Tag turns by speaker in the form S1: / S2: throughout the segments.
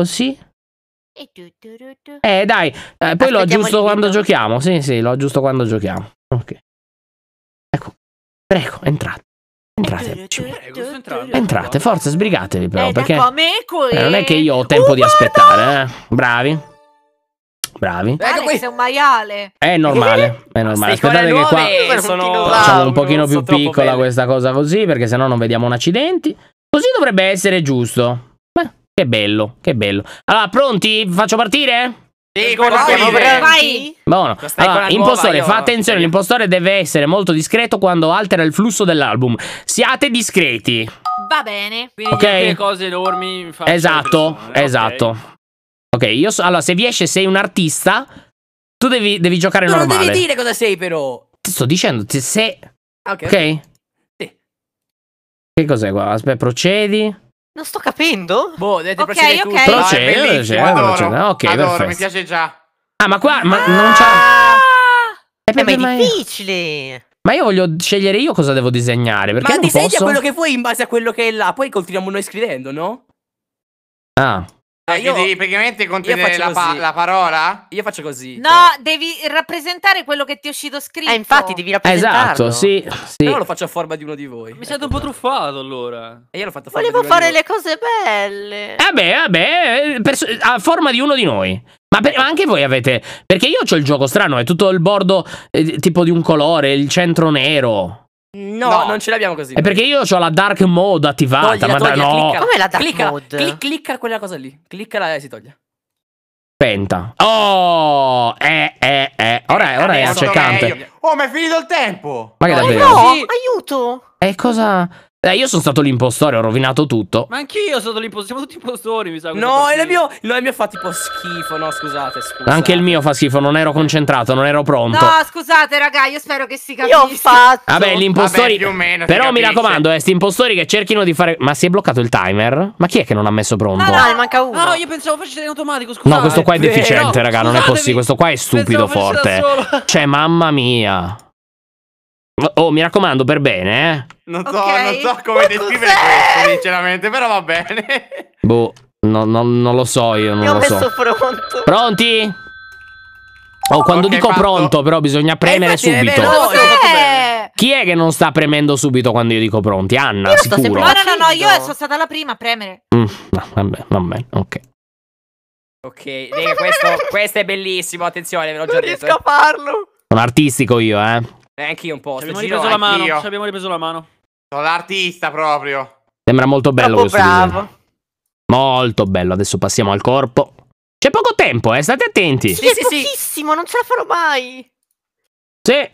S1: Così. Eh dai, eh, poi lo aggiusto quando giochiamo. Sì, sì, lo aggiusto quando giochiamo. Ok. Ecco, prego, entrate. Entrate, entrate, forza, sbrigatevi però, eh, perché ecco, eh, non è che io ho eh, tempo di aspettare, eh. Bravi. Bravi.
S2: Ecco, questo è un maiale.
S1: È normale, è normale. Aspettate che qua facciamo un pochino più piccola questa cosa così, perché sennò non vediamo un accidenti. Così dovrebbe essere giusto. Che bello, che bello. Allora, pronti? Faccio partire? Sì, con vai. Buono. Allora, impostore, fa attenzione, l'impostore deve essere molto discreto quando altera il flusso dell'album. Siate discreti. Va bene. Quindi okay. cose enormi. Esatto, esatto. Ok, okay io so, allora se vi esce sei un artista, tu devi, devi giocare tu normale. Non devi dire cosa sei però. Ti sto dicendo, se... Ok. okay? Sì. Che cos'è qua? Aspetta, procedi.
S3: Non sto capendo. Boh, dovete okay, procedere okay. Però c'è,
S1: c'è, c'è, adoro, c'è. Ok, adoro, perfetto. mi piace già. Ah, ma qua, ma ah! non c'è... È ah! eh, ma è mai... difficile. Ma io voglio scegliere io cosa devo disegnare. Perché ma disegna posso... quello che vuoi in base a quello che è là. Poi continuiamo noi scrivendo, no? Ah.
S3: Ah, io, devi praticamente contenere la, pa- la, parola? Io faccio così.
S2: No, cioè. devi rappresentare quello che ti è uscito scritto. Eh, infatti, devi rappresentare.
S1: Esatto, sì, sì. Io lo faccio a forma di uno di voi. Mi ecco sento un po' truffato allora. E io l'ho fatto a forma Volevo di uno fare di le
S2: cose belle. Vabbè,
S1: vabbè, pers- a forma di uno di noi. Ma, per- ma, anche voi avete. Perché io ho il gioco strano, è tutto il bordo eh, tipo di un colore, il centro nero. No, no, non ce l'abbiamo così. È perché io ho la dark mode attivata. Toglia, ma toglia, no. Com'è la dark clicca, mode? Clic, clicca quella cosa lì. Cliccala e si toglie. Penta. Oh, eh, eh, eh. Ora, è, ora è accecante. Oh, ma è finito il tempo. Ma che eh, davvero? No, aiuto. E eh, cosa? Eh, io sono stato l'impostore, ho rovinato tutto. Ma anch'io sono stato l'impostore, siamo tutti impostori, mi sa. No, il mio, no, il mio fa tipo schifo, no, scusate, scusate. Anche il mio fa schifo, non ero concentrato, non ero pronto. No,
S2: scusate, raga, io spero che si capisca. Io ho fatto. Vabbè, gli impostori... Vabbè, più o meno, Però mi raccomando,
S1: eh, impostori che cerchino di fare... Ma si è bloccato il timer? Ma chi è che non ha messo pronto? Ah, no,
S2: manca uno. No, io pensavo facesse in automatico, scusate. No, questo qua è deficiente, eh,
S1: raga, non è possibile, questo qua è stupido pensavo forte. Cioè, mamma mia. Oh, mi raccomando, per bene, eh.
S3: Non so, okay. non so come descrivere questo, sinceramente, però va bene.
S1: Boh, no, no, non lo so io, non io lo so. Io ho messo pronto. Pronti? Oh, quando okay, dico fatto. pronto, però bisogna premere eh, subito. No, eh, Chi è che non sta premendo subito quando io dico pronti? Anna, io sicuro. Sto no, no, no, io sono
S2: stata la prima a premere.
S1: Mm, no, vabbè, vabbè, ok. Ok, Raga, questo, questo è bellissimo, attenzione, ve l'ho già detto. Non riesco a eh. farlo. Sono artistico io, eh. Eh, anch'io un po'. Ci abbiamo ripreso la mano. Ci abbiamo ripreso la mano. Sono
S3: l'artista proprio.
S1: Sembra molto bello Troppo questo bravo. Disegno. Molto bello. Adesso passiamo al corpo. C'è poco tempo, eh. State attenti. Sì,
S2: sì, sì. non ce la farò mai.
S1: Sì.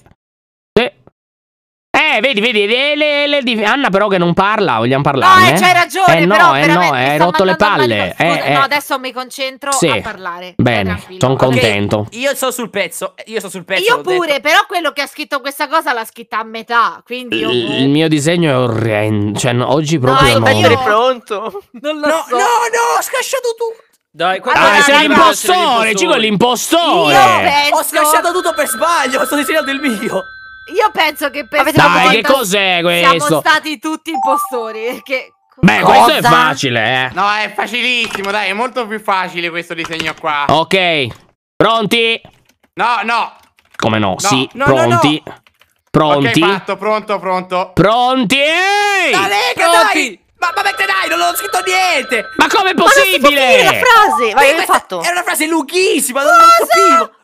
S1: Eh, vedi, vedi, eh, le, le, le, Anna però che non parla, vogliamo parlare. No, ah, eh, c'hai ragione, eh, però no, eh, no, eh, hai rotto le palle. Scusa, eh, eh, no,
S2: adesso mi concentro sì. a parlare. Bene, sono contento. Okay,
S1: io sono sul pezzo, io sono sul
S2: pezzo. Io pure, detto. però quello che ha scritto questa cosa l'ha scritta a metà, quindi io... Il
S1: mio disegno è orrendo, cioè oggi proprio no. è
S2: pronto. Non lo no, so. No, no, ho scasciato tu.
S1: Dai, allora, ah, sei l'impostore, Cico è l'impostore! Io penso... Ho scasciato tutto per sbaglio, sto disegnando il mio!
S3: Io penso che per Avete Dai, che cos'è questo? Siamo stati tutti impostori. Eh, che... Beh, Cosa? questo è facile, eh. No, è facilissimo, dai, è molto più facile questo disegno qua. Ok. Pronti? No, no.
S1: Come no? no. Sì, no, pronti. No, pronti. Ok, fatto,
S3: pronto, pronto.
S1: Pronti? Dai, pronti. Ma, ma mette dai, non ho scritto niente! Ma com'è possibile? Ma non si può la frase! Ma che hai fatto? Era una frase lunghissima, Cosa? non lo capivo! Esatto!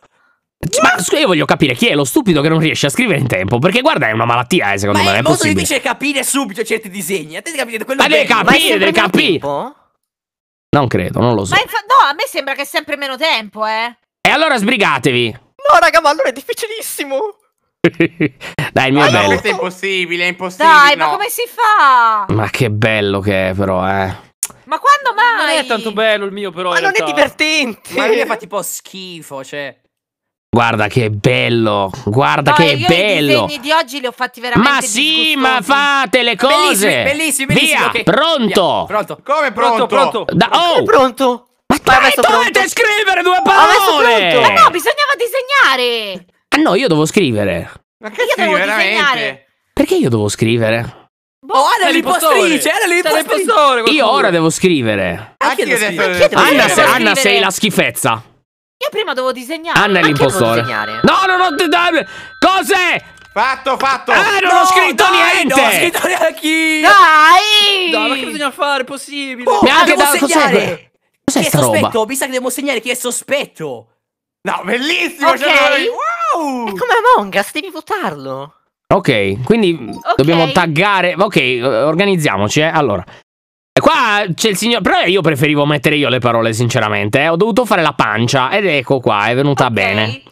S1: Ma io voglio capire chi è lo stupido che non riesce a scrivere in tempo. Perché guarda, è una malattia, eh, secondo ma me. Ma è molto difficile capire subito certi disegni. A te quello Ma devi capire, devi capire. Non credo, non lo so. Ma
S2: no, a me sembra che è sempre meno tempo, eh.
S1: E allora sbrigatevi.
S2: No, raga, ma allora è
S3: difficilissimo.
S1: Dai, il mio ma è bello. Ma Questo è
S3: impossibile, è impossibile. Dai, no. ma come si
S1: fa? Ma che bello che è, però, eh. Ma quando mai? Non è tanto bello il mio, però. Ma non è divertente. Ma a me fa tipo schifo, cioè. Guarda che bello, guarda no, che io bello. I disegni
S2: di oggi li ho fatti veramente Ma sì, ma fate le cose. Bellissimi, bellissimi, bellissimi Via, okay. pronto. Via.
S3: Pronto. Come
S1: pronto? Pronto, pronto. Da, oh. Come pronto? Ma dai, dovete pronto. scrivere due parole. Ma eh, no,
S2: bisognava disegnare.
S1: Ah no, io devo scrivere.
S2: Ma che io scrive, devo veramente? disegnare.
S1: Perché io devo scrivere?
S2: Boh, oh, era l'impostrice, era l'impostrice. Io ora
S1: devo scrivere. Anna sei la schifezza.
S3: Io prima devo disegnare. Anna è l'impostore. No, no, ho. Cos'è? Fatto, fatto! Eh, non no, ho scritto dai, niente! Non ho scritto neanche Dai! No, ma che
S1: bisogna fare? Possibile! Oh, Neanche da segnare! Cos'è Chi sospetto? Roba? Mi sa che devo segnare chi è sospetto! No, bellissimo! Ok! Cioè, wow!
S2: È come Among Us, devi votarlo!
S1: Ok, quindi okay. dobbiamo taggare... Ok, organizziamoci, eh. Allora, Qua c'è il signor. Però io preferivo mettere io le parole, sinceramente. Eh. Ho dovuto fare la pancia. Ed ecco qua, è venuta okay. bene.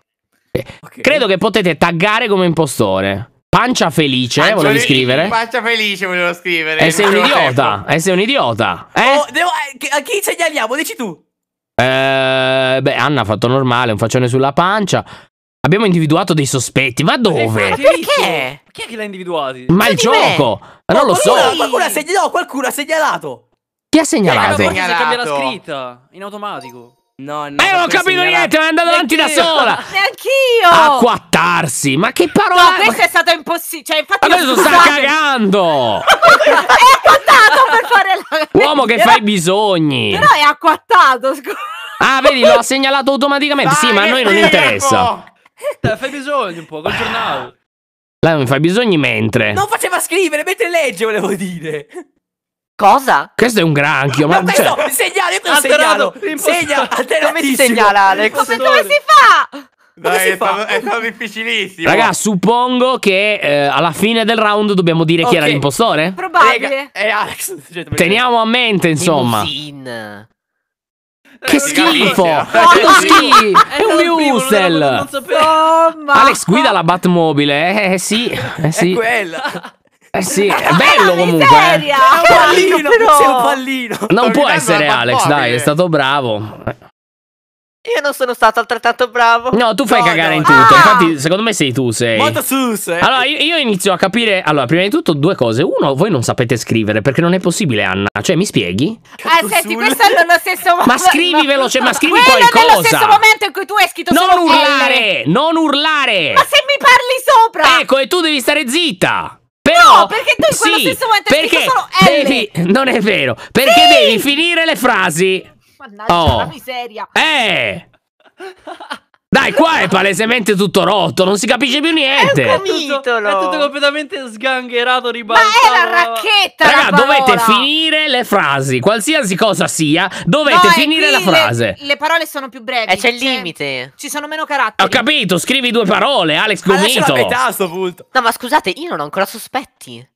S1: Eh, okay. Credo che potete taggare come impostore. Pancia felice, eh, pancia volevo scrivere.
S3: Pancia felice, volevo scrivere. E eh, sei un ecco. idiota.
S1: E sei un idiota. Eh?
S3: Oh, devo... a chi segnaliamo? Dici tu.
S1: Eh, beh, Anna ha fatto normale, un faccione sulla pancia. Abbiamo individuato dei sospetti, ma dove? Ma perché? Chi è che l'ha individuato? Ma Io il gioco! Ma non lo so! Qualcuno ha, segnalato, qualcuno ha segnalato! Chi ha segnalato? Eh, allora si cambia la scritta, in automatico. No, no. Ma eh, io non ho capito niente, ma è andata avanti da sola! Neanch'io! Acquattarsi, ma che parola! No, questo
S2: è stato impossibile, cioè infatti... Ma adesso sta
S1: cagando!
S2: è acquattato per fare la... Uomo che fa i
S1: bisogni! Però
S2: è acquattato, scusa!
S1: Ah, vedi, l'ho segnalato automaticamente. Dai, sì, ma a noi non interessa. Te fai bisogno un po' col giornale. Là non mi fai bisogno mentre. Non faceva scrivere, mentre legge, volevo dire. Cosa? Questo è un granchio, ma. ma cioè... questo,
S2: segnalo, io questo segnalo. Segna, come si segnala, Alex? Come, come si fa?
S1: Dai, si è, fa? Stato, è stato
S3: difficilissimo.
S1: Raga, suppongo che eh, alla fine del round dobbiamo dire okay. chi era l'impostore.
S2: Probabile. Rega, è eh, Alex.
S1: Teniamo a mente, insomma. Limousine. Che schifo! Quanto schifo! È un Musel! Non Alex guida la Batmobile, eh, eh, eh sì, eh sì. È quella! Eh sì, è bello comunque. Eh. un pallino, però. un pallino. Non può essere Alex, dai, è stato bravo.
S2: Io non sono stato altrettanto bravo.
S1: No, tu fai no, cagare no. in tutto. Ah! Infatti, secondo me sei tu, sei. Sus, eh. Allora, io, io, inizio a capire. Allora, prima di tutto, due cose. Uno, voi non sapete scrivere perché non è possibile, Anna. Cioè, mi spieghi?
S2: Cazzo eh, senti, questo è nello stesso momento. Ma scrivi veloce, ma scrivi Quello qualcosa. Ma nello stesso momento in cui tu hai scritto Non solo urlare, L.
S1: non urlare. Ma se mi parli sopra. Ecco, e tu devi stare zitta. Però, no, perché tu in quello sì, stesso momento perché hai solo L. Devi, non è vero, perché sì. devi finire le frasi. Mannaggia oh. la miseria. Eh! Dai, qua è palesemente tutto rotto, non si capisce più niente. È, tutto, è tutto completamente sgangherato, ribaltato. Ma è la racchetta! Raga, la dovete finire le frasi, qualsiasi cosa sia, dovete no, finire la frase. Le,
S2: le, parole sono più brevi. E eh, c'è il cioè, limite. Ci sono meno caratteri. Ho
S1: capito, scrivi due parole, Alex Gomito. Ma a metà a
S2: sto punto. No, ma scusate, io non ho ancora sospetti.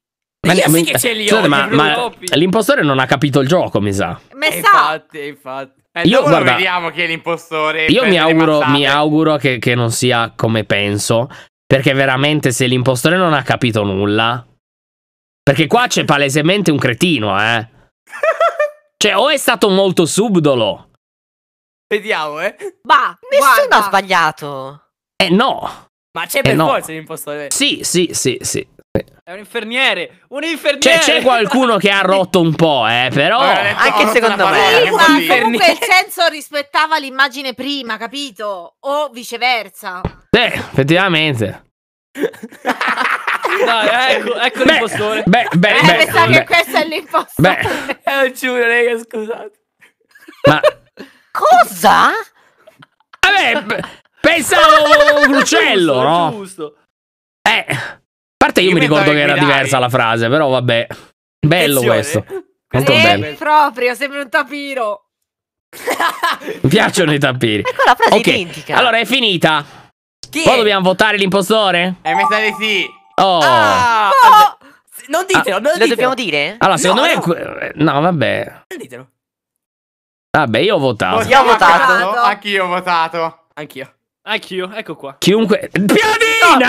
S1: Ma, ma, sì che ce li ho, ma, ma l'impostore non ha capito il gioco, mi sa.
S3: Ma eh, sa. Infatti, infatti. Eh, io guarda, vediamo chi è l'impostore. Io mi auguro,
S1: mi auguro che, che non sia come penso. Perché veramente se l'impostore non ha capito nulla. Perché qua c'è palesemente un cretino, eh. cioè, o è stato molto subdolo.
S2: Vediamo, eh. Ma nessuno Guarda. ha sbagliato. Eh no. Ma
S1: c'è per eh, no. forza l'impostore. Sì, sì, sì, sì. È un infermiere, un infermiere. C'è, qualcuno che ha rotto un po', eh, però. Detto, anche secondo me. ma comunque il senso
S2: rispettava l'immagine prima, capito? O viceversa.
S1: Sì, effettivamente. No, ecco, ecco l'impostore. Beh, beh, eh, beh, pensavo beh. che
S2: questo è l'impostore.
S1: Beh.
S2: Eh, giuro, raga, scusate. Ma... Cosa? Vabbè,
S1: pensavo un uccello, no?
S2: Giusto. Eh
S1: parte io, io mi ricordo che era diversa la frase, però vabbè. Bello Attenzione. questo. Molto eh, bello.
S2: proprio, sembra un tapiro.
S1: mi piacciono i tapiri. Ecco la frase okay. identica. Allora è finita. Chi Poi dobbiamo votare l'impostore? Eh,
S3: mi sa di sì.
S1: Oh. Ah, no. Oh. Non ditelo, ah, non ditelo. Lo dobbiamo
S3: dire? Allora, secondo
S1: no, me... No. no, vabbè. Non ditelo. Vabbè, io ho votato. Io ho votato.
S3: Anch'io ho votato. Anch'io. Anch'io, ecco qua.
S1: Chiunque. Piadina! No, no,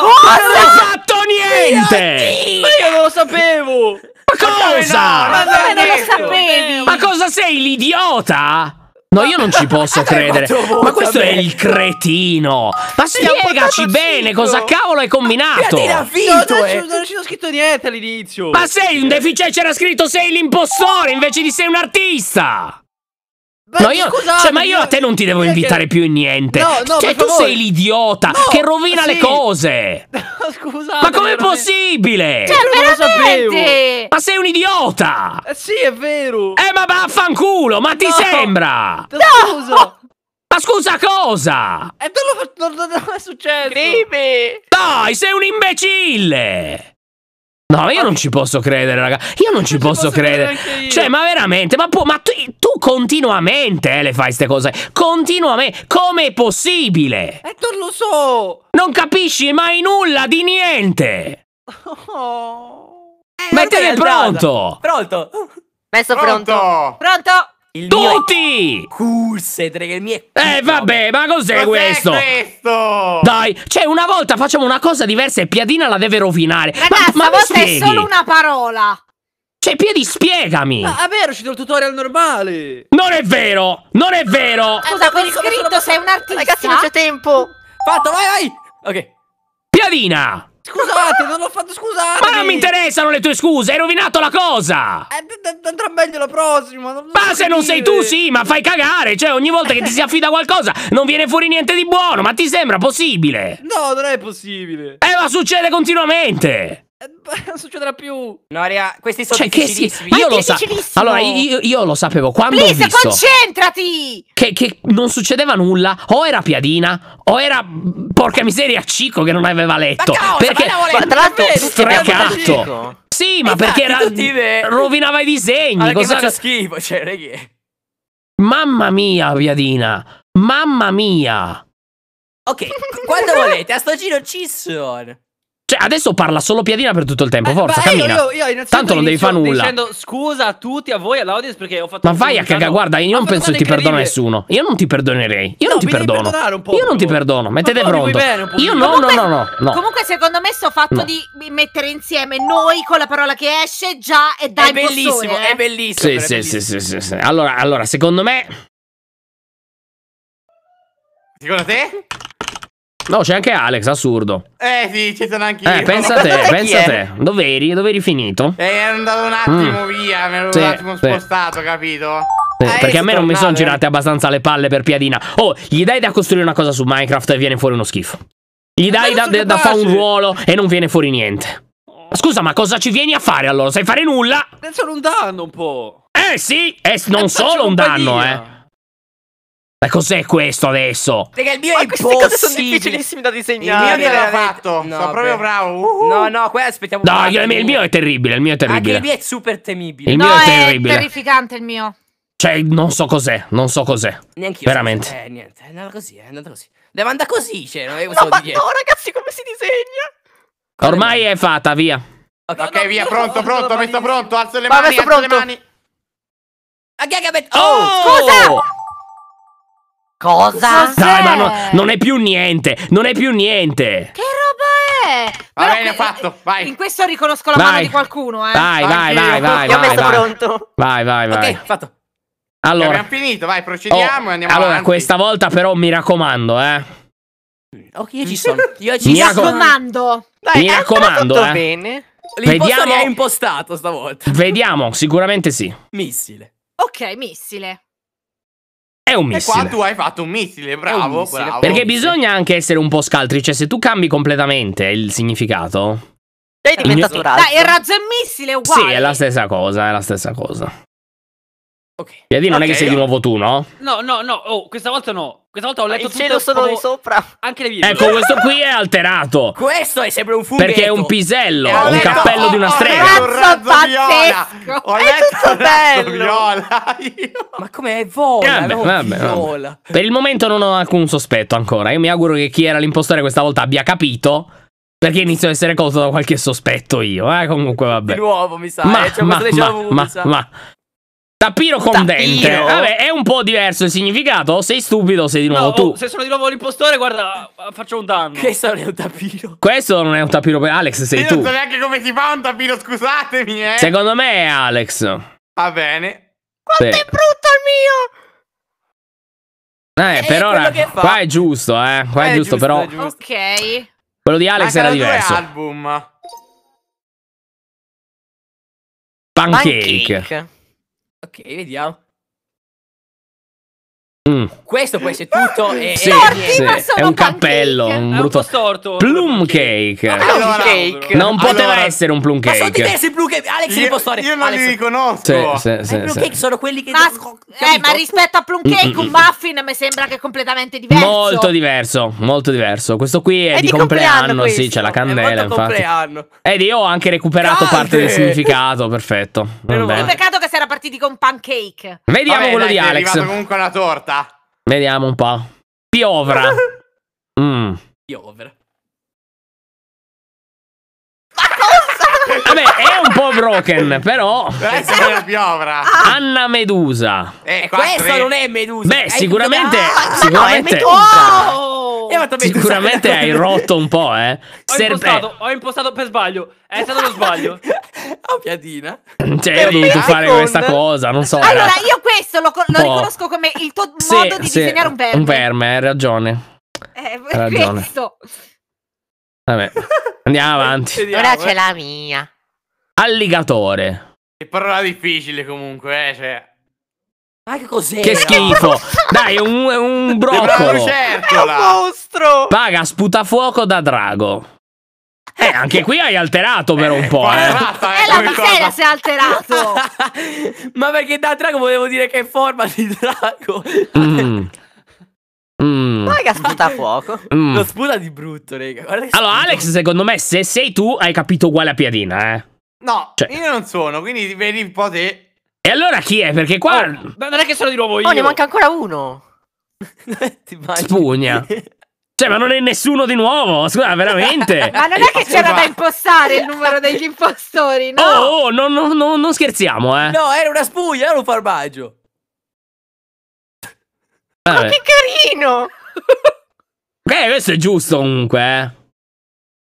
S1: non hai fatto niente! Ma io non lo sapevo! Ma cosa? Ma, come non lo sapevi? Ma cosa sei l'idiota? No, io non ci posso credere. Ma questo è il cretino. Ma spiegaci bene cosa cavolo hai combinato. Ma che Finto, eh. Non
S2: ho scritto niente all'inizio.
S1: Ma sei un deficiente, c'era scritto sei l'impostore invece di sei un artista. Beh, no, io, cioè, ma io a eh, te non ti devo invitare che... più in niente. No, no, cioè, tu favore. sei l'idiota no, che rovina sì. le cose. scusate. Ma com'è possibile? Cioè, cioè non io veramente. Ma sei un idiota.
S2: Eh, sì, è vero.
S1: Eh, ma vaffanculo, ma ti sembra? No. Ma scusa cosa?
S2: E eh, non, non, non è successo.
S1: Crime. Dai, sei un imbecille. No, io non ci posso credere, raga. Io non, non ci, ci posso, posso credere. Cioè, ma veramente, ma, ma tu, tu, continuamente eh, le fai queste cose. Continuamente. Come è possibile? E eh, non lo so. Non capisci mai nulla di niente. Oh. Eh, Mettete pronto. Pronto. Messo pronto. Pronto. pronto. Il Tutti! Curse, tre, il mio è... Eh vabbè, ma cos'è questo? Cos'è questo? Dai, cioè una volta facciamo una cosa diversa e Piadina la deve rovinare. Ragazzi, ma, ma volta spieghi? è solo una
S2: parola.
S1: Cioè, Piedi, spiegami! Ma
S2: ah, è vero, è uscito il tutorial normale!
S1: Non è vero! Non è vero! Eh, Scusa, per iscritto sei un artista! Ragazzi, non c'è tempo! Fatto, vai, vai! Ok. Piadina!
S2: Scusate, non l'ho fatto, scusate! Ma non mi
S1: interessano le tue scuse, hai rovinato la cosa! Eh, andrà meglio la prossima! Non ma se non sei tu, sì, ma fai cagare! Cioè, ogni volta che ti si affida qualcosa non viene fuori niente di buono, ma ti sembra possibile? No, non è possibile! Eh, ma succede continuamente!
S3: Non succederà più. Noria,
S2: questi sono cioè, difficilissimi. Sì. Io lo sa- allora, io,
S1: io, lo sapevo quando Please, ho visto
S2: concentrati!
S1: Che, che, non succedeva nulla, o era Piadina, o era porca miseria Cico che non aveva letto. Ma causa, perché ma tra l'altro stregato. Sì, ma Infatti, perché era, rovinava i disegni. Allora, cosa che schifo, cioè, reghe. Mamma mia, Piadina. Mamma mia. Ok, quando volete, a sto giro ci sono. Cioè, adesso parla solo piadina per tutto il tempo. Eh, forza, cammina. Io, io, io Tanto non devi fare nulla. dicendo scusa a tutti, a voi, all'audience, perché ho fatto. Ma vai a cagare, guarda, io ah, non penso che ti perdona nessuno. Io non ti perdonerei. Io no, non ti perdono. Io non ti perdono. Mettete pronto. Io no, comunque, no, no, no,
S2: Comunque, secondo me, sto fatto di mettere insieme noi con la parola che esce già e dai È bellissimo, è eh.
S1: bellissimo. Sì, sì, sì, sì, sì. Allora, allora, secondo me.
S3: Secondo te?
S1: No, c'è anche Alex, assurdo.
S3: Eh sì, ci sono anche io. Eh, pensa a te, pensa a te.
S1: Dove eri? Dove eri finito? Eh,
S3: ero andato un attimo mm. via, me ero sì, un attimo sì. spostato, capito?
S1: Eh, perché a me non mi sono eh. girate abbastanza le palle per piadina. Oh, gli dai da costruire una cosa su Minecraft e viene fuori uno schifo. Gli dai da, da, da fare un ruolo e non viene fuori niente. Scusa, ma cosa ci vieni a fare allora? Sai fare nulla? È eh, solo un danno un po'. Eh sì, è eh, non solo un danno, eh. Ma cos'è questo adesso? Raga, il mio Ma è queste impossibile. cose sono difficilissimi da disegnare. Il mio l'ho fatto.
S3: No, sono proprio bravo. Uh. No, no, qua aspettiamo. No, io, il mio
S1: è terribile. Il mio è terribile. Anche ah, il mio è super temibile. Il no, mio è, è terribile. È terrificante il mio. Cioè, non so cos'è, non so cos'è. Neanche io. Veramente. Eh, niente, è andata così, è andata così. Deve andare così, cioè, non è no, ma no, ragazzi, come si disegna? Ormai è fatta, via. Ok, no, no, via, pronto, pronto, messo
S3: pronto, alzo le ma mani, alzo pronto. le mani. Ah, oh, oh!
S1: scusa! Cosa? Dai, ma no, non è più niente, non è più niente.
S3: Che roba è? Va bene, fatto, vai. In questo riconosco la vai. mano di qualcuno, eh. Vai, vai, vai, vai. Io ho vai. pronto.
S1: Vai, vai, vai. Ok, fatto. Allora, abbiamo
S3: finito, vai, procediamo oh, e andiamo oh, allora, avanti. questa
S1: volta però mi raccomando, eh. Ok, oh, io ci sono.
S3: Io
S2: ci mi raccomando. Dai, mi raccomando, tutto eh. bene.
S1: Vediamo è
S3: impostato
S1: stavolta. Vediamo, sicuramente sì. Missile.
S2: Ok, missile.
S3: È un missile. E qua tu hai fatto un missile, bravo. Un missile. bravo Perché
S1: bisogna anche essere un po' scaltri, cioè se tu cambi completamente il significato...
S3: Sei diventato razzo. Dai, il razzo è missile è uguale. Sì,
S1: è la stessa cosa, è la stessa cosa. Ok. Piedi, non okay, è che sei no. di nuovo tu, no? No, no, no, oh, questa volta no. Questa volta ho letto ah, il tutto. Il cielo sono di sopra. Anche le vive. Ecco, questo qui è alterato. questo è sempre un fughetto. Perché è un pisello, eh, un letto, cappello oh, di una oh, strega. Ho letto viola. Ho letto bello. viola. Io. Ma com'è vola? Vabbè, vabbè, viola. Per il momento non ho alcun sospetto ancora. Io mi auguro che chi era l'impostore questa volta abbia capito. Perché inizio ad essere colto da qualche sospetto io, eh? Comunque, vabbè. Di nuovo, mi sa. Ma, eh, cioè, ma, ma, ma, ma, Tapiro con dente. Vabbè, è un po' diverso il significato. Sei stupido, sei di nuovo no, tu. Oh, se sono di nuovo l'impostore, guarda, faccio un danno. Questo non è un
S3: tapiro.
S1: Questo non è un tapiro per Alex, sei Io tu. Non so
S3: neanche come si fa un tapiro, scusatemi, eh.
S1: Secondo me è Alex.
S3: Va bene. Quanto sì. è brutto il
S1: mio! Eh, eh per ora. Qua è giusto, eh. Qua è, è eh, giusto, giusto, però. È
S3: giusto. Ok.
S1: Quello di Alex Mancano era diverso. album. Pancake. Pancake. Ok, vediamo. Mm. Questo può essere tutto. Ah, e, sì, e sì. è un cappello, cake. un ah, brutto un storto. Plum cake. Ah, allora, cake. Non poteva allora. essere un plum cake. Ma sono plum cake. Alex, io, li
S3: può stare. Io non Alex. li riconosco. Sì, sì, I plum cake
S1: sono
S2: quelli che. Ma, devo, eh, ma rispetto a plum mm, cake, un mm, mm, muffin mi sembra che è completamente diverso. Molto
S1: diverso, molto diverso. Questo qui è, è di, compleanno. compleanno sì, c'è la candela. È infatti. compleanno. Ed io ho anche recuperato Calde. parte del significato. Perfetto. È un
S2: peccato che era partiti con pancake. Vediamo Vabbè,
S1: quello dai, di Alex. È arrivato comunque una torta. Vediamo un po'. Piovra. mm. Piovra. Vabbè, è un po' broken, però. Eh, piovra. Ah. Anna Medusa. Eh, eh questo non è Medusa. Beh, sicuramente. No, sicuramente ah, no, è Medusa. Sicuramente hai rotto un po', eh. Ho, Serve... impostato, ho impostato per sbaglio. È stato lo sbaglio. a piadina. Cioè, io ho dovuto fare questa cosa, non so. Allora, era...
S2: io questo lo, lo riconosco come il tuo sì, modo di sì, disegnare un verme. Un
S1: verme, hai ragione.
S2: Eh, hai ragione. Questo.
S1: Vabbè, andiamo avanti.
S3: Vediamo, Ora eh. c'è la mia.
S1: Alligatore.
S3: Che parola difficile comunque, eh, cioè...
S1: Ma che cos'è? Che schifo! Dai, è un, è un broccolo! È un mostro! Paga sputafuoco da drago. Eh, eh. anche qui hai alterato per un eh, po'. Eh, raffa, eh, eh
S3: la miseria si è alterato. Ma perché da drago volevo dire che è forma di drago.
S1: Mm. Mm. Ma che
S3: sputa a fuoco. Mm. Lo sputa di brutto, raga. Allora, sputo. Alex,
S1: secondo me, se sei tu, hai capito uguale a Piadina, eh. No, cioè. io
S3: non sono, quindi vedi un po' te. E allora chi
S1: è? Perché qua... Oh,
S3: non è che sono di nuovo io. Oh, ne manca ancora
S1: uno. Spugna. Cioè, ma non è nessuno di nuovo, scusa, veramente. ma non è che eh, c'era da
S2: impostare il numero degli impostori, no? Oh,
S1: oh no, no, no, non scherziamo, eh. No,
S3: era una spugna, era un farmaggio. Ah, ma eh. che carino!
S1: ok, eh, questo è giusto comunque, eh.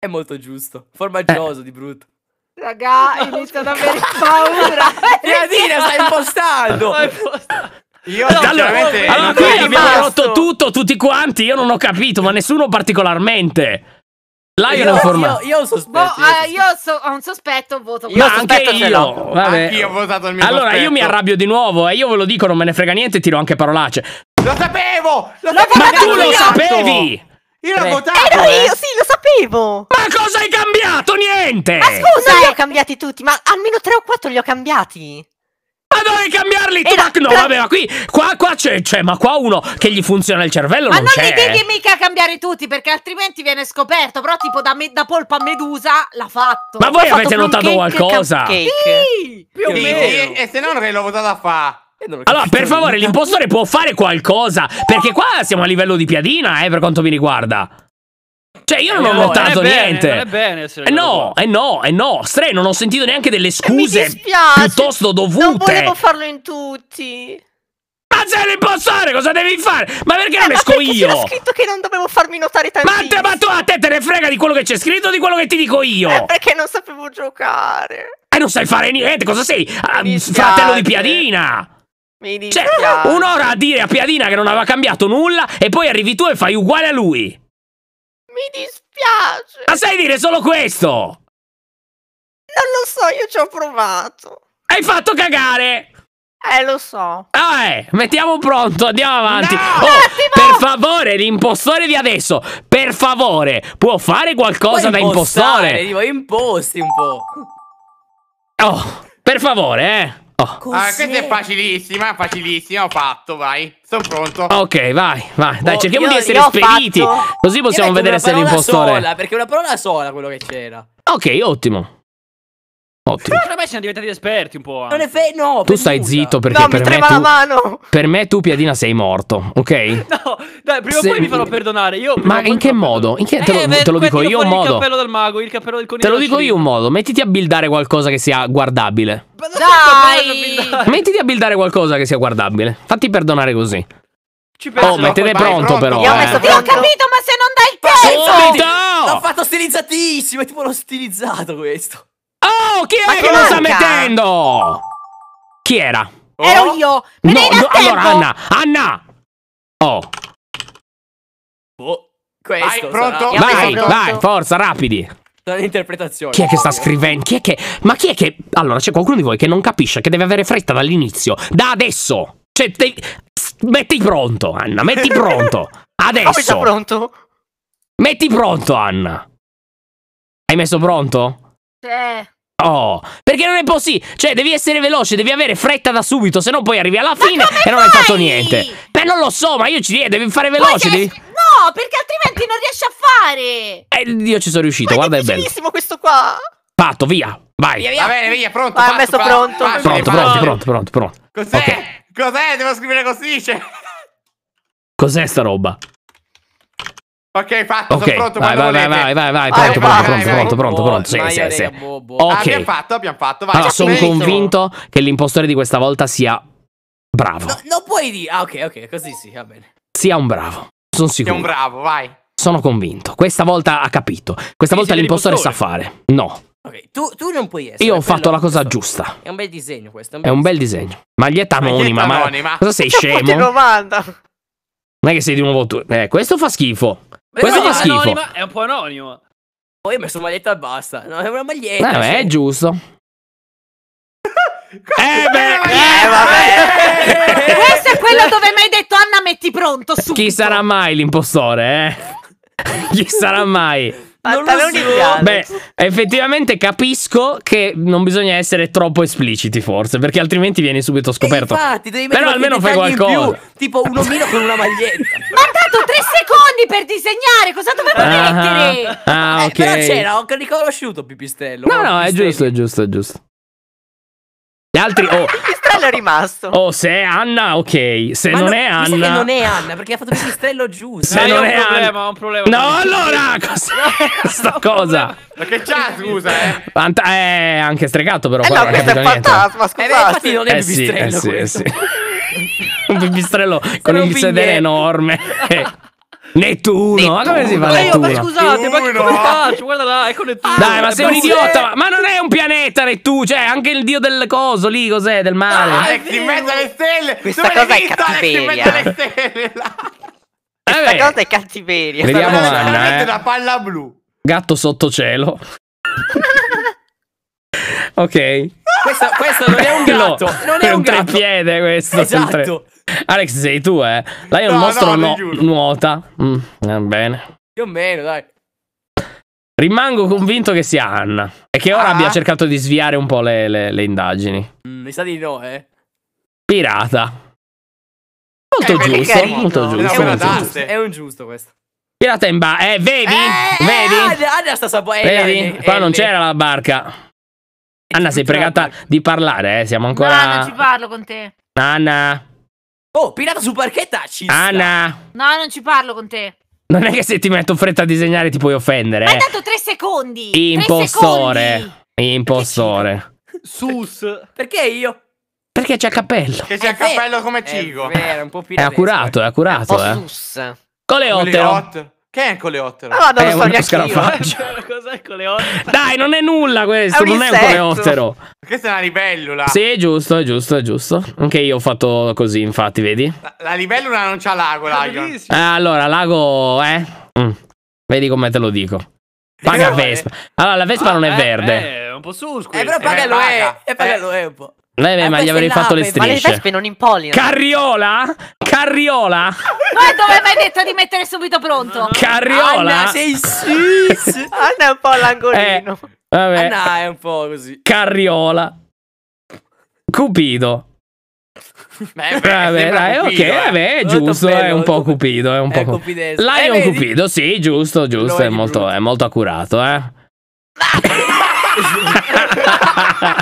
S1: È molto giusto. Formaggioso eh. di brutto.
S2: Raga, ah, inizio ad avere paura. Radina, eh, stai
S3: impostando. Stai
S1: impostando. Io no, sinceramente allora, allora qui abbiamo rotto tutto, tutti quanti. Io non ho capito, ma nessuno particolarmente. Lion io, forma... io,
S3: io, ho
S2: un sospetto. Bo, io, ah, io so, ho un sospetto, voto no, anche io.
S1: Vabbè. Anch'io ho votato il mio Allora, sospetto. io mi arrabbio di nuovo e io ve lo dico, non me ne frega niente, tiro anche parolacce.
S3: Lo sapevo! Lo ma
S1: tu lo sapevi! Io l'ho votato! Ero eh. io,
S3: sì,
S2: sapevo! Ma cosa hai cambiato? Niente! Ma scusa! Non li ho cambiati tutti, ma almeno tre o quattro li ho cambiati!
S1: Ma dovevi cambiarli tu? Era, no, tra... vabbè, ma qui, qua, qua c'è, ma qua uno che gli funziona il cervello ma non, non c'è. Ma non li devi
S2: mica cambiare tutti, perché altrimenti viene scoperto. Però tipo da, me, da polpa a medusa l'ha fatto. Ma voi avete notato qualcosa? Sì,
S3: più o meno. E, e se no non l'ho votata a fa'.
S1: Allora, per favore, l'impostore può fare qualcosa, perché qua siamo a livello di piadina, eh, per quanto mi riguarda. Cioè, io non eh ho notato non niente. Bene, non è bene eh no, eh no, eh no. Stre, non ho sentito neanche delle scuse dispiace, piuttosto dovute. Non volevo
S2: farlo in tutti.
S1: Ma sei un impostore, cosa devi fare? Ma perché eh, non ma esco perché io? Ma
S2: scritto che non dovevo farmi notare tantissimo. Ma, te,
S1: ma tu a te te ne frega di quello che c'è scritto o di quello che ti dico io? Eh,
S2: perché non sapevo giocare.
S1: E eh, non sai fare niente, cosa sei? Ah, fratello di Piadina!
S2: Mi cioè, dispiace. Cioè,
S1: un'ora a dire a Piadina che non aveva cambiato nulla e poi arrivi tu e fai uguale a lui.
S2: Mi dispiace.
S1: Ma sai dire solo questo? Non
S2: lo so, io ci ho provato.
S1: Hai fatto cagare. Eh, lo so. Ah, eh, mettiamo pronto, andiamo avanti. No, oh, per favore, l'impostore di adesso, per favore, può fare qualcosa Puoi da impostore? Tipo,
S3: imposti un po'.
S1: Oh, per favore, eh. Oh. Ah,
S3: questa è facilissima, facilissima, ho fatto, vai. Sono pronto.
S1: Ok, vai, vai. Dai, oh, cerchiamo io, di essere esperiti. Così possiamo vedere se è l'impostore. Perché una parola sola quello che c'era. Ok, ottimo. Ottimo. Secondo me siamo diventati esperti un po'. Non è fe- no, tu stai zitto perché no, per, me la tu, per me tu Piadina sei morto, ok? no, dai, prima Se... o poi mi farò perdonare. Io Ma in che modo? In che... Eh, te, lo, te lo dico io un modo. Il cappello del mago, il cappello del coniglio. Te lo dico io un modo. Mettiti a buildare qualcosa che sia guardabile.
S3: Dai!
S1: Mettiti a buildare qualcosa che sia guardabile. Fatti perdonare così. Ci oh, penso. Oh, mettete pronto, pronto, però. Io, eh. ho capito,
S2: ma se non dai tempo. pezzo! L'ho fatto
S1: stilizzatissimo, è tipo uno stilizzato questo. Oh, chi è che lo sta mettendo? Chi era? Oh? Ero io! Me no, no, allora, Anna! Anna! Oh! oh. Questo vai, pronto? Sarà... Vai, pronto. vai, forza, rapidi! L'interpretazione. Chi è che sta scrivendo? Chi è che... Ma chi è che... Allora, c'è qualcuno di voi che non capisce che deve avere fretta dall'inizio. Da adesso! Cioè, te... metti pronto, Anna, metti pronto! Adesso! Come pronto? Metti pronto, Anna! Hai messo pronto? Sì. Oh, perché non è possibile. Cioè, devi essere veloce, devi avere fretta da subito, se no poi arrivi alla fine e non hai fatto niente. Beh, non lo so, ma io ci eh, devi fare veloce. Devi...
S2: No, perché altrimenti non riesci a fare.
S1: Eh, io ci sono riuscito, ma guarda, è, bellissimo
S3: questo qua.
S1: Fatto, via. Vai. Via, via. Va bene, via, pronto.
S3: Vai, messo fatto, pronto. Fatto, pronto, pronto, pronto, pronto, pronto. Cos'è? Okay. Cos'è? Devo scrivere così, cioè.
S1: Cos'è sta roba?
S3: Ok, fatto, okay. sono pronto vai, vai, vai,
S1: vai, vai, ah, vai, pronto, vai, pronto, vai, pronto, vai, pronto, pronto, pronto, sì, sì, sì. Boh, boh. Ah, ok. Abbiamo fatto, abbiamo fatto, vai. Allora, sono convinto che l'impostore di questa volta sia bravo. No,
S3: non puoi dire, ah ok, ok, così sì, va bene.
S1: Sia un bravo, sono sicuro. Sia un bravo, vai. Sono convinto, questa volta ha capito, questa volta l'impostore sa fare. No.
S3: Ok, tu, tu non puoi essere. Io ho fatto la cosa
S1: giusta. È un bel disegno questo. È un bel disegno. Maglietta anonima, ma... Cosa sei scemo? domanda? Non è che sei di nuovo tu. Eh, questo fa schifo. Questo fa schifo. Anonima, è un po' anonimo. Poi oh, ho messo maglietta e basta. No, è una maglietta. Eh, cioè. è giusto. eh beh, eh, vabbè. Eh. questo è quello dove mi hai detto Anna metti pronto subito. Chi sarà mai l'impostore, eh? Chi sarà mai?
S2: Pantaloni so. Beh,
S1: effettivamente capisco che non bisogna essere troppo espliciti, forse, perché altrimenti vieni subito scoperto. Infatti, Però almeno fai qualcosa. Più, tipo un omino con una maglietta.
S2: Ma impiegato tre secondi per disegnare, cosa dovevo ah, ah, mettere?
S1: Ah, eh, ok. Eh, però c'era, ho riconosciuto Pipistrello. No, no, è giusto, è giusto, è giusto. Gli altri, oh. Pipistrello è rimasto. Oh, se è Anna, ok. Se Ma non no, è Anna. non è Anna, perché ha fatto Pipistrello giusto. Se no, non è un problema, Anna. ho un problema. No, allora, cos'è questa cosa?
S3: che c'ha, scusa, eh.
S1: Ant- è anche stregato, però. Eh, no, questo è fantasma, scusate. Eh, infatti non è eh, eh, Pipistrello. Sì, eh, sì, sì un pipistrello con il pignetto. sedere enorme. Nettuno, ma come si fa? Ma io, ma scusate, ma che faccio? Guarda là, ecco Nettuno. Dai, ma sei un idiota, ma non è un pianeta Nettuno, cioè anche il dio del coso lì, cos'è, del male. Ah, Alex in mezzo
S3: alle stelle. Questa Dove cosa è cattiveria. Alex in mezzo alle stelle. Eh Questa cosa è cattiveria. Vediamo Anna, veramente eh. una palla blu.
S1: Gatto sotto cielo. ok. Questo, questo non è un gatto. Non è, è un, un treppiede questo. Esatto. Tre... Alex sei tu, eh. Lei è un no, mostro no, nu nuota. Mm, va bene.
S3: Più o meno, dai.
S1: Rimango convinto che sia Anna. E che ora ah. abbia cercato di sviare un po' le, le, le indagini. Mm, mi sa di no, eh. Pirata. Molto eh, giusto, molto giusto. È, una giusto.
S3: è un giusto questo.
S1: Pirata in bar. Eh, vedi? Eh, vedi?
S3: Eh, sta eh, vedi? Qua non eh, c'era
S1: la barca. Anna, sei pregata di parlare, eh? Siamo ancora. No, non ci
S2: parlo con te.
S1: Anna.
S2: Oh, pirata su parchetta, ci Anna. No, non ci parlo con te.
S1: Non è che se ti metto fretta a disegnare ti puoi offendere. Ma hai eh.
S3: dato tre secondi. Impostore.
S1: Secondi. Impostore.
S3: Sus. Perché io?
S1: Perché c'è il cappello.
S3: Che c'è il cappello come Cigo. È vero,
S1: un po' È accurato, è accurato. È un po' eh. Sus. Coleottero. Coleottero.
S3: Che è coleottero? Ah, no, eh, lo so neanche io. Eh. Cioè, cos'è coleottero?
S1: Dai, non è nulla questo, è non insetto. è un coleottero.
S3: Questa è una libellula. Sì,
S1: è giusto, è giusto, è giusto. Anche io ho fatto così, infatti, vedi?
S3: La, la libellula non c'ha l'ago, l'ago. Eh,
S1: allora, l'ago, eh? Mm. Vedi come te lo dico. Paga Vespa. Allora, la Vespa ah, non è eh, verde. Eh, un po' su, scusa. Eh, però paga lo è. E paga lo è un po'. Eh beh, ma gli avrei fatto le strisce. Ma le vespe non impollinano. Carriola? Carriola?
S2: Ma dove mi hai detto di mettere subito pronto? Carriola? Anna, sei
S1: sì. Anna è un po' all'angolino. Eh, vabbè. Anna è un po' così. Carriola. Cupido. Beh, beh, vabbè, dai, cupido, ok, eh. vabbè, è giusto, è un po' cupido, è un po' cupido. Lion eh, cupido, sì, giusto, giusto, è molto, è molto, accurato, eh.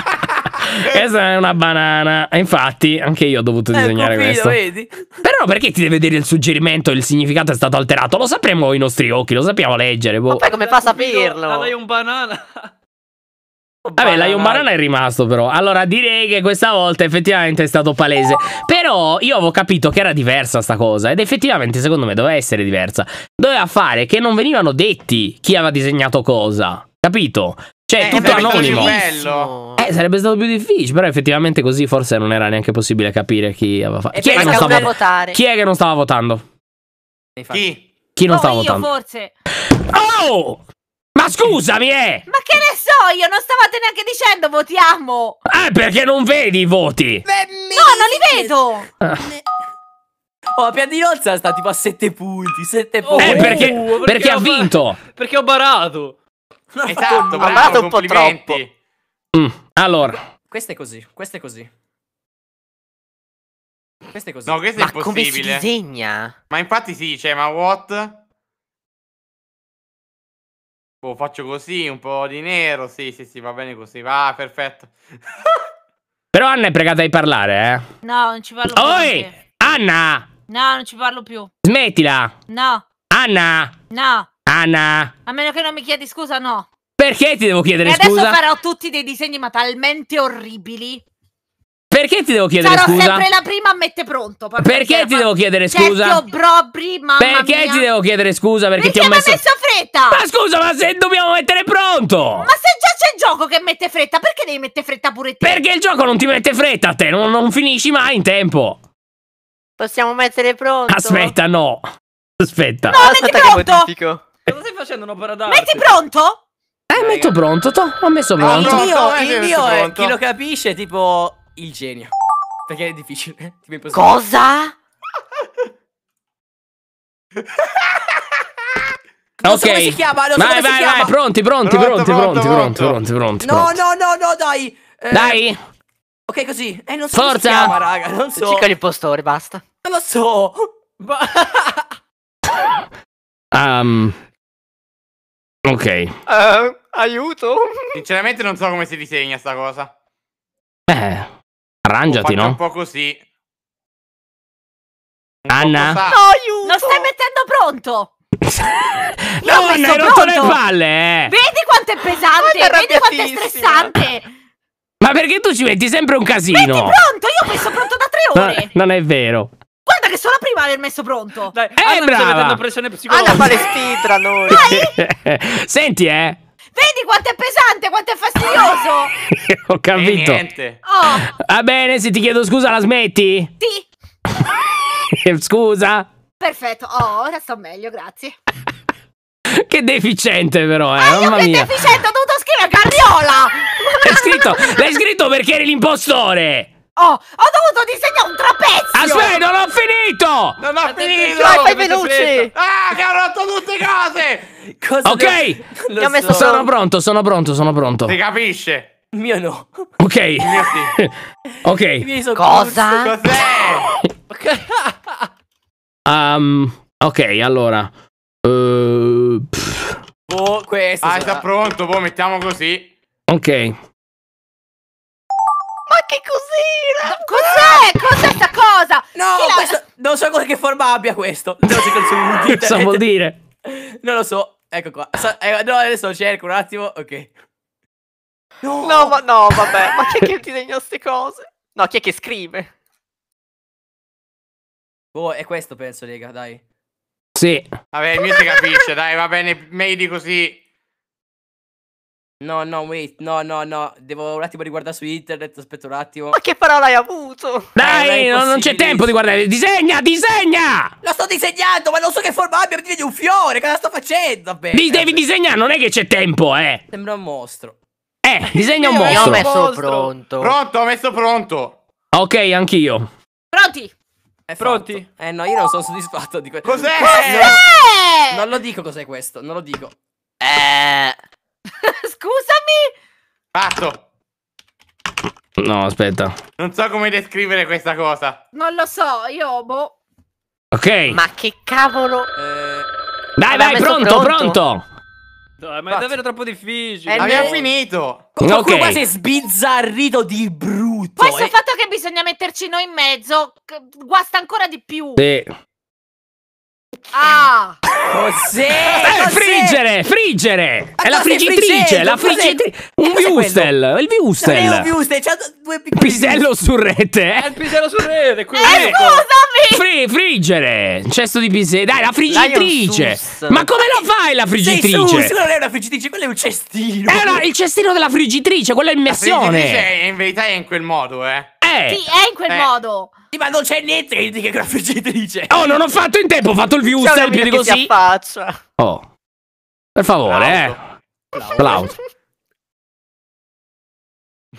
S1: Questa è una banana. infatti, anche io ho dovuto eh, disegnare ecco, questo. Vedi? Però perché ti deve dire il suggerimento? Il significato è stato alterato. Lo sapremo con i nostri occhi, lo sappiamo leggere. Boh. Ma poi
S2: come fa a saperlo? Ma ah, dai un banana.
S1: Vabbè, la Ion Banana è rimasto però. Allora, direi che questa volta effettivamente è stato palese. Però io avevo capito che era diversa sta cosa. Ed effettivamente, secondo me, doveva essere diversa. Doveva fare che non venivano detti chi aveva disegnato cosa. Capito? Cioè, eh, tutto anonimo. Bello. Eh, sarebbe stato più difficile, però effettivamente così forse non era neanche possibile capire chi aveva fatto. Chi, è stava... chi è che non stava votando? Chi? Chi non oh, stava io, votando? forse. Oh! Ma scusami, eh! Ma
S2: che ne so io, non stavate neanche dicendo votiamo!
S1: Eh, perché non vedi i voti! Beh,
S2: no, non li vedo! Ah.
S1: Oh, Piadinozza sta tipo a 7 punti, 7 eh, punti. Eh, perché, uh, perché, perché ha vinto? Perché ho barato. Esatto, ho barato un po' troppo. Mm, allora. Questo è così, questo è così. Questo è così. No, questo ma è impossibile. come si disegna?
S3: Ma infatti sì, cioè, ma what? Boh, faccio così, un po' di nero, sì, sì, sì, va bene così, va, perfetto.
S1: Però Anna è pregata di parlare,
S3: eh. No, non ci parlo Oi, più. Oi,
S1: Anna!
S3: No,
S2: non ci parlo più.
S1: Smettila! No. Anna! No. Anna!
S2: A meno che non mi chiedi scusa, no.
S1: Perché ti devo chiedere e adesso scusa? Adesso farò
S2: tutti dei disegni ma talmente orribili.
S1: Perché ti devo chiedere Sarò scusa? Sarò sempre
S2: la prima a mettere pronto. Perché cioè, ti devo chiedere scusa? Perché brobri, mamma Perché ti devo
S1: chiedere scusa? Perché, perché ti ho messo... messo...
S2: fretta? Ma scusa, ma se dobbiamo
S1: mettere pronto? Ma
S2: se già c'è il gioco che mette fretta, perché devi mettere fretta pure te? Perché il gioco
S1: non ti mette fretta a te, non, non finisci mai in tempo.
S2: Possiamo mettere pronto? Aspetta,
S1: no. Aspetta. No, ah, Aspetta metti pronto!
S2: Cosa stai facendo un'opera d'arte? Metti pronto?
S1: Eh, metto pronto, to. Ho messo ah, pronto. il mio, no, il eh, mio è, chi lo capisce, tipo il genio. Perché è difficile. Cosa? Non ok, so come si chiama, non vai, so come vai, si vai, chiama. pronti, pronti, pronto, pronti, pronto, pronti, pronti, pronti, pronti, No, no, no, no, dai. Eh, dai.
S3: Ok, così. Eh, non so Forza. come si chiama, raga, non so. Cicca
S1: l'impostore, basta.
S3: Non lo so.
S1: um, ok.
S3: Uh. Aiuto! Sinceramente non so come si disegna sta cosa.
S1: Eh, arrangiati, no? Un po' così. Un Anna? Po
S2: no, non stai mettendo pronto!
S1: no, Anna, hai rotto le palle! Eh.
S2: Vedi quanto è pesante, ah, vedi quanto è stressante!
S1: Ma perché tu ci metti sempre un casino? Metti pronto,
S2: io ho messo pronto da tre ore!
S1: No, non è vero.
S2: Guarda che sono la prima a aver messo pronto! Dai, eh, Anna brava! Anna fa noi!
S1: speedrun! Senti, eh!
S2: Vedi quanto è pesante, quanto è fastidioso!
S1: Ho capito. Eh, e Oh. Va bene, se ti chiedo scusa la smetti? Sì. scusa.
S2: Perfetto, oh, ora sto meglio, grazie.
S1: che deficiente però, eh, ah, mamma che mia. Che
S2: deficiente, ho dovuto scrivere Carriola!
S1: L'hai scritto, l'hai scritto perché eri l'impostore!
S3: Oh, ho dovuto disegnare un trapezio! Aspetta, ah,
S1: non ho finito!
S3: Non ho finito! Vai, fai veloce! Ah, che ho rotto tutte
S1: cose! Cosa ok! Devo... Ho messo sono solo... pronto, sono pronto, sono pronto. Si capisce? Il mio no. Ok. Il mio sì. ok. Cosa? Cos'è? um, ok, allora. Uh, oh, questo.
S3: Ah, sta pronto, poi boh, mettiamo così.
S1: Ok
S2: che cosina! No, cos'è? Cos'è sta cosa? No, questo...
S3: non so che forma abbia questo. Non so che cosa vuol dire. Non lo so. Ecco qua. Eh, no, adesso lo
S1: cerco un attimo. Ok. No,
S3: no, ma, no vabbè. ma chi è che disegna queste cose? No, chi è che scrive?
S1: Oh, è questo penso, Lega, dai. Sì.
S3: Vabbè, il mio si capisce, dai, va bene, meglio di così.
S1: No, no, wait, no, no, no, devo un attimo riguardare su internet, aspetta un attimo. Ma che parola hai avuto? Eh, Dai, eh, non, non c'è tempo di guardare, disegna, disegna! Lo sto disegnando, ma non so che forma abbia, mi disegni un fiore, cosa sto facendo? Bene, di devi disegnare, non è che c'è tempo, eh! Sembra un mostro. Eh, disegna un mostro. Io ho messo mostro. pronto. Pronto, ho messo pronto. Ok, anch'io. Pronti? È Pronti? Fatto. Eh no, io non sono soddisfatto di questo. Cos'è? Cos eh, non lo dico cos'è questo, non lo dico. Eh...
S3: Scusami! Pazzo! No, aspetta. Non so come descrivere questa cosa.
S2: Non lo so, io boh.
S3: Ok. Ma che cavolo. Eh...
S1: Dai, dai, pronto, pronto, pronto. Dai, ma è
S3: davvero
S2: troppo difficile. Eh, Abbiamo no. Eh.
S1: finito. Qualcuno okay. quasi sbizzarrito di brutto. Questo e... Eh.
S2: fatto che bisogna metterci noi in mezzo guasta ancora di più. Sì. Ah!
S1: Cos'è? Eh, Cos'è? friggere, friggere! Ma è la friggitrice, la friggitrice. Un viustel, il viustel. È un
S2: viustel, c'ha due piccoli. Pisello
S1: su rete. Eh? È
S2: il pisello su rete, quello. Eh, ecco. scusami!
S1: Fri- friggere, cesto di pisello. Dai, la friggitrice. Ma come lo fai la friggitrice? Sus, non
S3: è una friggitrice, quello è un cestino. È eh, una, il
S1: cestino della friggitrice, quella è immersione. La friggitrice
S3: in verità è in quel modo,
S1: eh. Eh. Sì, è
S3: in quel eh. modo. Ma non c'è niente che indica
S1: che dice. Oh, non ho fatto in tempo, ho fatto il view selfie di così.
S2: Faccia.
S1: Oh. Per favore, eh.
S2: Applauso. eh. Claudio. Applauso.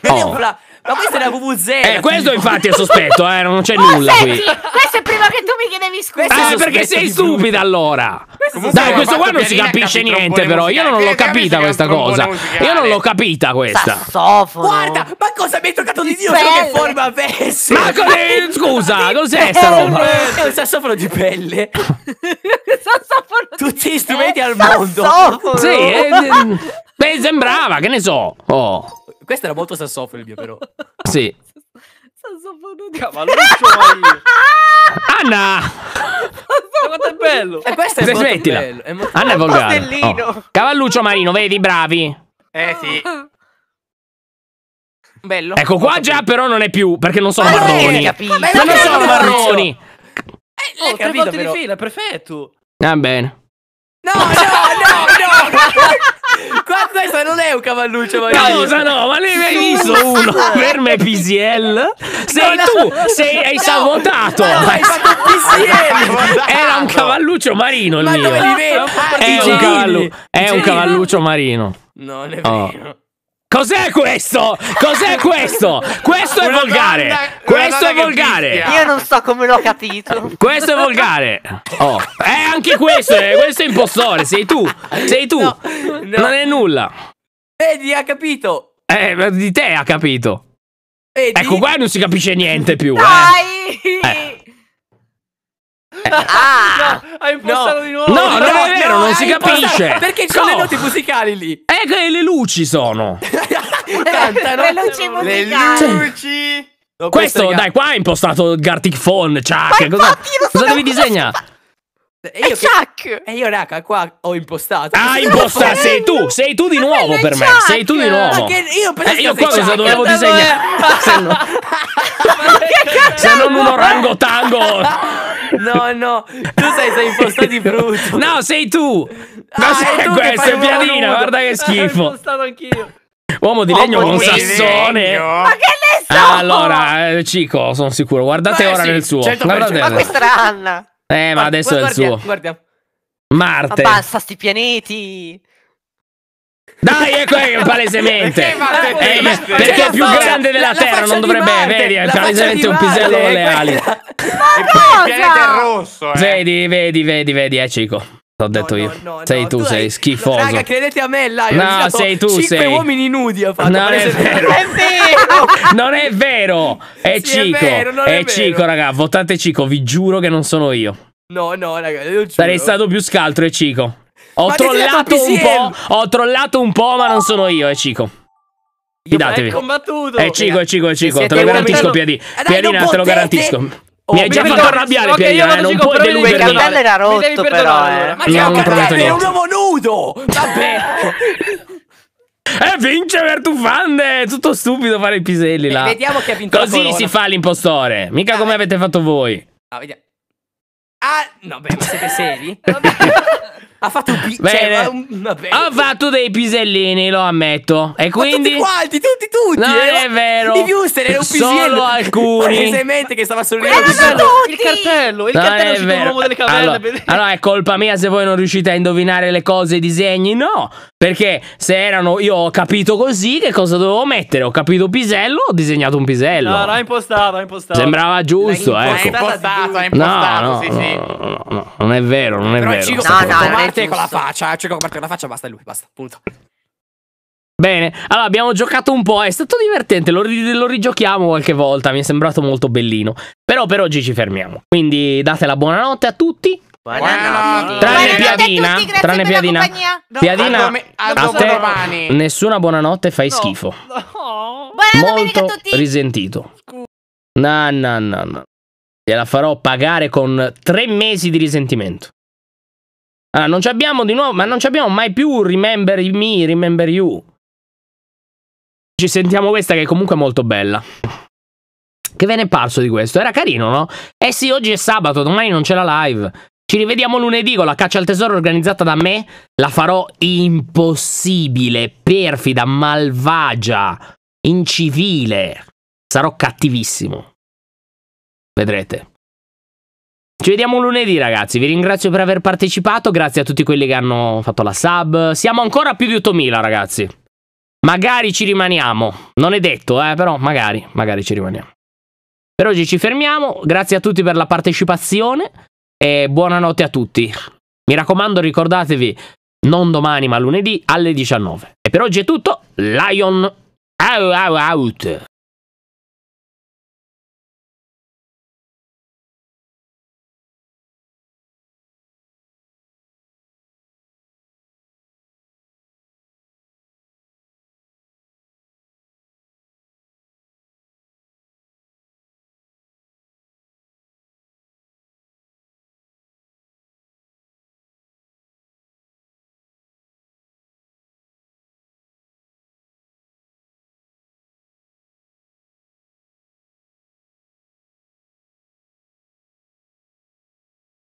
S2: No. Ma questo è una VVZ.
S1: Eh, questo infatti è sospetto, eh, non c'è oh, nulla senti, qui. Questo è prima che tu mi chiedevi scusa. Eh, perché sei stupida allora. Questo Dai, questo qua non si capisce niente però. Io non l'ho capita questa cosa. Io non l'ho capita questa. Sassofono. Guarda, ma cosa mi hai toccato di Dio? Che forma avesse? Ma cos'è? Scusa, cos'è sta roba? È un sassofono di pelle. sassofono Tutti gli strumenti al mondo. Sì, eh, mm, beh, sembrava, che ne so. Oh. Questo era molto Sassofilbia, però. Sì. Sassofono di... Cavalluccio Anna!
S2: Ma quanto è bello! E eh, questo
S1: è molto bello. È molto Anna è volgare. Oh. Cavalluccio Marino, vedi, bravi. Eh sì. Bello. Ecco qua già però non è più, perché non sono ah, marroni. Ma non sono marroni. Eh, oh, tre volte però. di fila, perfetto. Va bene. No, no,
S3: no, no.
S1: questo non è un cavalluccio ma cosa no ma ne hai visto uno per me Pisiel. sei no, tu sei, hai sabotato no, hai PCL era un cavalluccio marino il ma mio è, un, cavallu- è un cavalluccio marino no non è oh. vero oh. Cos'è questo? Cos'è questo? Questo è volgare. questo è volgare. Io
S2: non so come l'ho capito.
S1: Questo è volgare. Oh, è anche questo. È, eh, questo è impostore. Sei tu. Sei tu. No, no. Non è nulla. Vedi, ha capito. Eh, di te ha capito. Vedi? Ecco, qua non si capisce niente più. Eh.
S2: Dai. Eh. eh ah, no, ha impostato no. di nuovo. No, no, no è vero, non si capisce. Perché ci sono le note
S1: musicali lì. Eh, le luci sono.
S3: Cantano. Eh, le luci musicali. Le luci.
S1: questo, questo dai, qua ha impostato Gartic Phone, Chuck. Cosa, cosa devi disegnare? E eh, io, che, e eh, io, raga, qua ho impostato. Ah, impostato. Sei tu, sei tu di nuovo per me. Sei tu di nuovo. io, eh, io qua cosa dovevo disegnare? che cazzo Se non un orangotango. no, no, tu sei, sei impostato di brutto. No, sei tu. Ah, ma ah, sei questo, è pianino, guarda che schifo. Sono
S2: impostato anch'io.
S1: Uomo di legno Uomo con di sassone. Legno. Ma che ne so? Allora, eh, Cico, sono sicuro. Guardate Beh, ora sì, nel suo. Certo, Guardate. Certo. Ma questa era Anna. Eh, ma, ma adesso è il suo. Guardiamo. Marte. Ma
S2: basta sti pianeti.
S1: Dai, ecco è palesemente. Perché, eh, ma, perché, eh, ma, perché è più faccia, grande della Terra, non dovrebbe. vedi, è palesemente un pisello con le ali. Ma cosa? Il è rosso. Eh. Vedi, vedi, vedi, vedi, eh, Cico. L'ho detto no, io. No, no, sei tu, tu sei schifoso. Raga, credete a me, là. No, sei tu. Cinque sei... uomini nudi ha fatto. Non è vero. è vero. non è vero. È sì, Cico. È, vero, è, è Cico, raga. Votate Cico, vi giuro che non sono io. No, no, raga. Sarei stato più scaltro è Cico. Ho ma trollato un po'. Ho trollato un po', ma non sono io, eh, Cico. Fidatevi.
S3: Eh, Cico, è Cico, è Cico. Te lo garantisco, Piedi. Eh, Piedina, te lo garantisco. Oh, mi hai già fatto arrabbiare, okay, Piedina, eh, non puoi deludermi. Il cartello era rotto, però. Eh. Ma che un cartello, è un uomo nudo. Vabbè.
S1: Eh, vince Vertufande! È tutto stupido fare i piselli eh, là. vediamo chi ha vinto Così si fa l'impostore. Mica come avete fatto voi. Ah, vediamo. Ah, no, beh, ma siete seri? Vabbè. Ha fatto, pi- cioè, un, ha fatto dei pisellini, lo ammetto. E quindi. Ma tutti quanti, tutti, tutti. Non eh, è vero. Di Houston era un pisello. Solo alcuni. Palesemente che stava sorridendo. Il cartello, il cartello. Il non cartello è uscito delle caverne. Allora, allora, è colpa mia se voi non riuscite a indovinare le cose, i disegni. No. Perché se erano. Io ho capito così che cosa dovevo mettere. Ho capito pisello, ho disegnato un pisello. No, l'ha
S3: impostato, l'ha impostato. Sembrava giusto, ecco. L'ha impostato, l'ha impostato, no, no, sì,
S1: no, sì. No, no, non è vero, non è Però vero. No, no, non è compartire con la
S3: faccia. Eh, Cerco cioè, di con la faccia, basta, lui, basta, punto.
S1: Bene, allora abbiamo giocato un po', è stato divertente, lo, ri lo, rigiochiamo qualche volta, mi è sembrato molto bellino. Però per oggi ci fermiamo, quindi date la buonanotte a tutti. Buonanotte. Tranne buonanotte Piadina, tutti, tranne Piadina. No, Piadina, a, te domani. nessuna buonanotte, fai no. schifo. No. Molto risentito. No, no, no, no. Gliela farò pagare con tre mesi di risentimento. Allora, non abbiamo di nuovo, ma non abbiamo mai più Remember Me, Remember You. Ci sentiamo questa che è comunque molto bella. Che ve ne è parso di questo? Era carino, no? Eh sì, oggi è sabato, domani non c'è la live. Ci rivediamo lunedì con la caccia al tesoro organizzata da me. La farò impossibile, perfida, malvagia, incivile. Sarò cattivissimo. Vedrete. Ci vediamo lunedì ragazzi, vi ringrazio per aver partecipato, grazie a tutti quelli che hanno fatto la sub. Siamo ancora a più di 8000 ragazzi. Magari ci rimaniamo, non è detto, eh, però magari, magari ci rimaniamo. Per oggi ci fermiamo, grazie a tutti per la partecipazione e buonanotte a tutti. Mi raccomando ricordatevi, non domani ma lunedì alle 19. E per oggi è tutto, Lion out!